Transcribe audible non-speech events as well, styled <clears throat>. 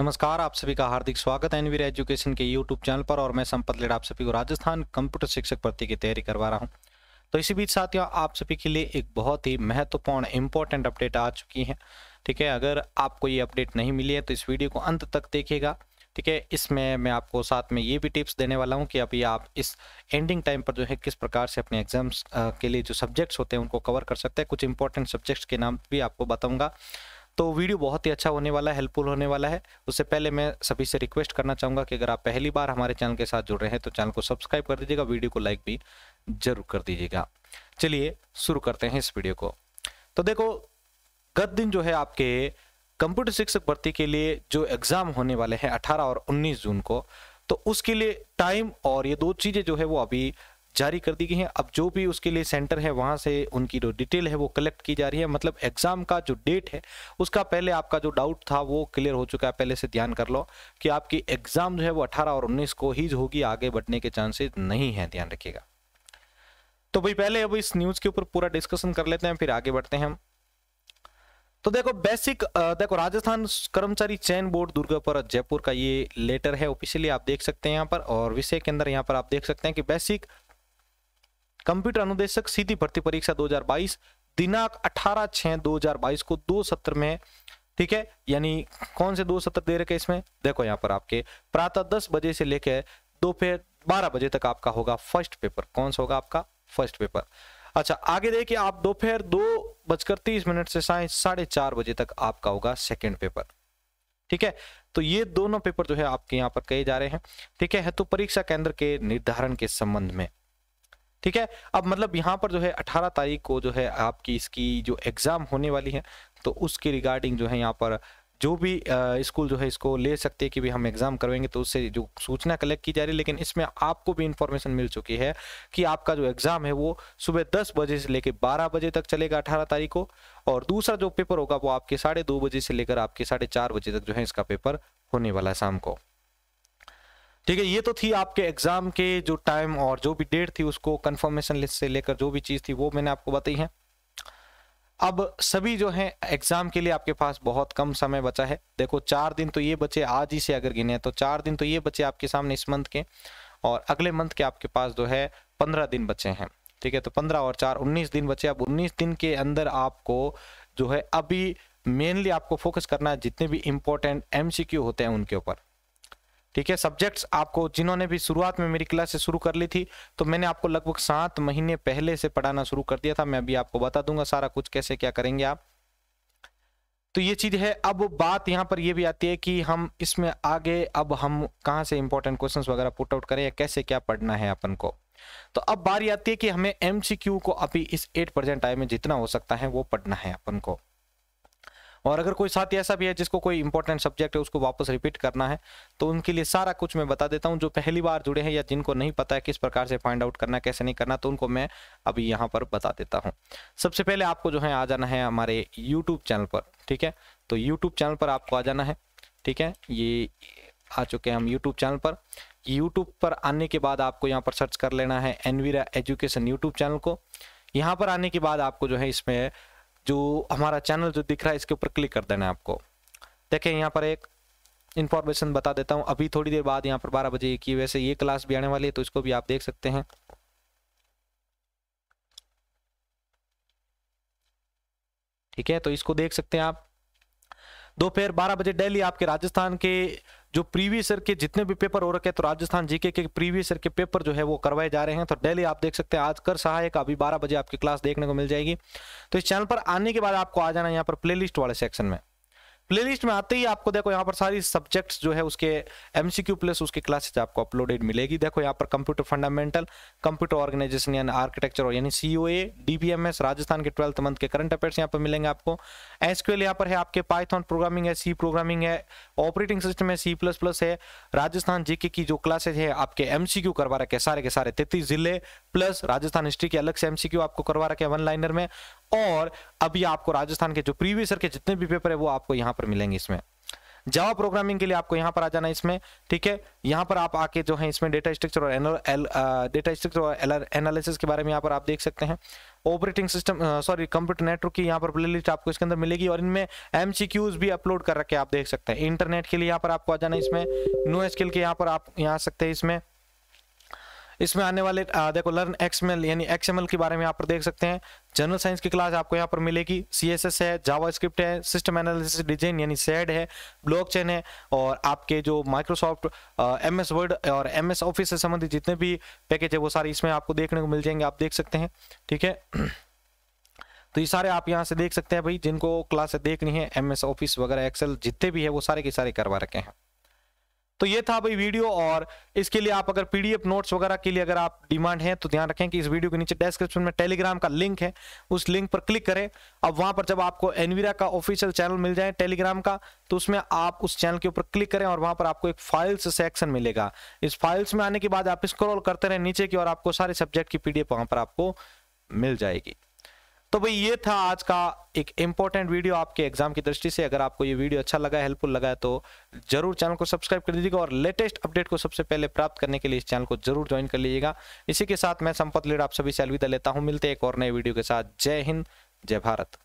नमस्कार आप सभी का हार्दिक स्वागत है एनवीर एजुकेशन के यूट्यूब चैनल पर और मैं संपत लेड आप सभी को राजस्थान कंप्यूटर शिक्षक भर्ती की तैयारी करवा रहा हूं तो इसी बीच साथियों आप सभी के लिए एक बहुत ही महत्वपूर्ण इंपॉर्टेंट अपडेट आ चुकी है ठीक है अगर आपको ये अपडेट नहीं मिली है तो इस वीडियो को अंत तक देखिएगा ठीक है इसमें मैं आपको साथ में ये भी टिप्स देने वाला हूँ कि अभी आप इस एंडिंग टाइम पर जो है किस प्रकार से अपने एग्जाम्स के लिए जो सब्जेक्ट्स होते हैं उनको कवर कर सकते हैं कुछ इंपॉर्टेंट सब्जेक्ट्स के नाम भी आपको बताऊँगा तो वीडियो बहुत ही अच्छा होने वाला है हेल्पफुल होने वाला है उससे पहले मैं सभी से रिक्वेस्ट करना चाहूँगा कि अगर आप पहली बार हमारे चैनल के साथ जुड़ रहे हैं तो चैनल को सब्सक्राइब कर दीजिएगा वीडियो को लाइक भी जरूर कर दीजिएगा चलिए शुरू करते हैं इस वीडियो को तो देखो गत दिन जो है आपके कंप्यूटर शिक्षक भर्ती के लिए जो एग्ज़ाम होने वाले हैं 18 और 19 जून को तो उसके लिए टाइम और ये दो चीज़ें जो है वो अभी जारी कर दी गई हैं अब जो भी उसके लिए सेंटर है वहाँ से उनकी जो डिटेल है वो कलेक्ट की जा रही है मतलब एग्ज़ाम का जो डेट है उसका पहले आपका जो डाउट था वो क्लियर हो चुका है पहले से ध्यान कर लो कि आपकी एग्ज़ाम जो है वो अठारह और उन्नीस को ही होगी आगे बढ़ने के चांसेज नहीं हैं ध्यान रखिएगा तो भाई पहले अब इस न्यूज़ के ऊपर पूरा डिस्कशन कर लेते हैं फिर आगे बढ़ते हैं हम तो देखो बेसिक देखो राजस्थान कर्मचारी चयन बोर्ड दुर्गापुर जयपुर का ये लेटर है ऑफिशियली आप देख सकते हैं यहाँ पर और विषय के अंदर यहाँ पर आप देख सकते हैं कि बेसिक कंप्यूटर अनुदेशक सीधी भर्ती परीक्षा 2022 दिनांक 18 छह 2022 को दो सत्र में ठीक है यानी कौन से दो सत्र दे रखे इसमें देखो यहाँ पर आपके प्रातः दस बजे से लेकर दोपहर बारह बजे तक आपका होगा फर्स्ट पेपर कौन सा होगा आपका फर्स्ट पेपर अच्छा आगे देखिए आप दोपहर दो, दो बजकर तीस मिनट से साय साढ़े चार बजे तक आपका होगा सेकेंड पेपर ठीक है तो ये दोनों पेपर जो है आपके यहाँ पर कहे जा रहे हैं ठीक है तो परीक्षा केंद्र के निर्धारण के संबंध में ठीक है अब मतलब यहाँ पर जो है अठारह तारीख को जो है आपकी इसकी जो एग्ज़ाम होने वाली है तो उसके रिगार्डिंग जो है यहाँ पर जो भी स्कूल जो है इसको ले सकते हैं कि भाई हम एग्ज़ाम करवाएंगे तो उससे जो सूचना कलेक्ट की जा रही है लेकिन इसमें आपको भी इन्फॉर्मेशन मिल चुकी है कि आपका जो एग्ज़ाम है वो सुबह दस बजे से लेकर बारह बजे तक चलेगा अठारह तारीख को और दूसरा जो पेपर होगा वो आपके साढ़े दो बजे से लेकर आपके साढ़े चार बजे तक जो है इसका पेपर होने वाला है शाम को ठीक है ये तो थी आपके एग्जाम के जो टाइम और जो भी डेट थी उसको कंफर्मेशन लिस्ट से लेकर जो भी चीज़ थी वो मैंने आपको बताई है अब सभी जो है एग्जाम के लिए आपके पास बहुत कम समय बचा है देखो चार दिन तो ये बचे आज ही से अगर गिने तो चार दिन तो ये बचे आपके सामने इस मंथ के और अगले मंथ के आपके पास जो है पंद्रह दिन बचे हैं ठीक है तो पंद्रह और चार उन्नीस दिन बचे अब उन्नीस दिन के अंदर आपको जो है अभी मेनली आपको फोकस करना है जितने भी इंपॉर्टेंट एमसीक्यू होते हैं उनके ऊपर ठीक है सब्जेक्ट्स आपको जिन्होंने भी शुरुआत में मेरी क्लास से शुरू कर ली थी तो मैंने आपको लगभग सात महीने पहले से पढ़ाना शुरू कर दिया था मैं अभी आपको बता दूंगा सारा कुछ कैसे क्या करेंगे आप तो ये चीज़ है अब बात यहाँ पर ये भी आती है कि हम इसमें आगे अब हम कहाँ से इंपॉर्टेंट क्वेश्चन वगैरह पुट आउट करें या कैसे क्या पढ़ना है अपन को तो अब बारी आती है कि हमें एमसीक्यू को अभी इस एट परसेंट टाइम में जितना हो सकता है वो पढ़ना है अपन को और अगर कोई साथी ऐसा भी है जिसको कोई इंपॉर्टेंट सब्जेक्ट है उसको वापस रिपीट करना है तो उनके लिए सारा कुछ मैं बता देता हूँ जो पहली बार जुड़े हैं या जिनको नहीं पता है किस प्रकार से फाइंड आउट करना कैसे नहीं करना तो उनको मैं अभी यहाँ पर बता देता हूँ सबसे पहले आपको जो है आ जाना है हमारे यूट्यूब चैनल पर ठीक है तो यूट्यूब चैनल पर आपको आ जाना है ठीक है ये आ चुके हैं हम यूट्यूब चैनल पर यूट्यूब पर आने के बाद आपको यहाँ पर सर्च कर लेना है एनवीरा एजुकेशन यूट्यूब चैनल को यहाँ पर आने के बाद आपको जो है इसमें जो हमारा चैनल जो दिख रहा है इसके ऊपर क्लिक कर देना है आपको देखें यहाँ पर एक इन्फॉर्मेशन बता देता हूँ अभी थोड़ी देर बाद यहाँ पर बारह बजे की वैसे ये क्लास भी आने वाली है तो इसको भी आप देख सकते हैं ठीक है तो इसको देख सकते हैं आप दोपहर बारह बजे डेली आपके राजस्थान के जो प्रीवियस ईयर के जितने भी पेपर हो रखे हैं तो राजस्थान जीके के प्रीवियस ईयर के पेपर जो है वो करवाए जा रहे हैं तो डेली आप देख सकते हैं आज कर सहायक अभी बारह बजे आपकी क्लास देखने को मिल जाएगी तो इस चैनल पर आने के बाद आपको आ जाना यहाँ पर प्लेलिस्ट वाले सेक्शन में प्लेलिस्ट में आते ही आपको देखो यहाँ पर सारी सब्जेक्ट्स जो है उसके एमसीक्यू प्लस उसके क्लासेज आपको अपलोडेड मिलेगी देखो यहाँ पर कंप्यूटर फंडामेंटल कंप्यूटर ऑर्गेनाइजेशन यानी आर्किटेक्चर यानी सीओए डीबीएमएस राजस्थान के ट्वेल्थ मंथ के करंट अफेयर्स यहाँ पर मिलेंगे आपको एसक्यूएल यहाँ पर है आपके पाइथन प्रोग्रामिंग है सी प्रोग्रामिंग है ऑपरेटिंग सिस्टम है सी प्लस प्लस है राजस्थान जीके की जो क्लासेज है आपके एमसीक्यू करवा रखे सारे के सारे तैतीस जिले प्लस राजस्थान हिस्ट्री के अलग से एमसीक्यू आपको करवा रखे वन लाइनर में और अभी आपको राजस्थान के जो प्रीवियस के जितने भी पेपर है वो आपको यहाँ पर मिलेंगे इसमें जावा प्रोग्रामिंग के लिए आपको यहाँ पर आ जाना इसमें ठीक है यहाँ पर आप आके जो है इसमें डेटा स्ट्रक्चर और डेटा स्ट्रक्चर और एनालिसिस के बारे में यहाँ पर आप देख सकते हैं operating system sorry computer network की यहाँ पर प्ले लिस्ट आपको इसके अंदर मिलेगी और इनमें एम भी अपलोड कर रखे आप देख सकते हैं इंटरनेट के लिए यहाँ पर आपको आ जाना इसमें नो एस के यहाँ पर आप यहाँ सकते हैं इसमें इसमें आने वाले देखो लर्न एक्सएमएल यानी एक्सएमएल के बारे में आप देख सकते हैं जनरल साइंस की क्लास आपको यहाँ पर मिलेगी सीएसएस है जावास्क्रिप्ट है सिस्टम एनालिसिस डिजाइन यानी सैड है ब्लॉकचेन है और आपके जो माइक्रोसॉफ्ट एम एस वर्ड और एम एस ऑफिस से संबंधित जितने भी पैकेज है वो सारे इसमें आपको देखने को मिल जाएंगे आप देख सकते हैं ठीक है <clears throat> तो ये सारे आप यहाँ से देख सकते हैं भाई जिनको क्लासे देखनी है एम एस ऑफिस वगैरह एक्सेल जितने भी है वो सारे के सारे करवा रखे हैं तो ये था भाई वीडियो और इसके लिए आप अगर पीडीएफ नोट्स वगैरह के लिए अगर आप डिमांड है तो ध्यान रखें कि इस वीडियो के नीचे डिस्क्रिप्शन में टेलीग्राम का लिंक है उस लिंक पर क्लिक करें अब वहां पर जब आपको एनवीरा का ऑफिशियल चैनल मिल जाए टेलीग्राम का तो उसमें आप उस चैनल के ऊपर क्लिक करें और वहां पर आपको एक फाइल्स सेक्शन मिलेगा इस फाइल्स में आने के बाद आप स्क्रॉल करते रहें नीचे की और आपको सारे सब्जेक्ट की पीडीएफ वहां पर आपको मिल जाएगी तो भाई ये था आज का एक इंपॉर्टेंट वीडियो आपके एग्जाम की दृष्टि से अगर आपको ये वीडियो अच्छा लगा हेल्पफुल लगा है तो जरूर चैनल को सब्सक्राइब कर दीजिएगा और लेटेस्ट अपडेट को सबसे पहले प्राप्त करने के लिए इस चैनल को जरूर ज्वाइन कर लीजिएगा इसी के साथ मैं संपत लीड आप सभी से अलविदा लेता हूँ मिलते एक और नए वीडियो के साथ जय हिंद जय भारत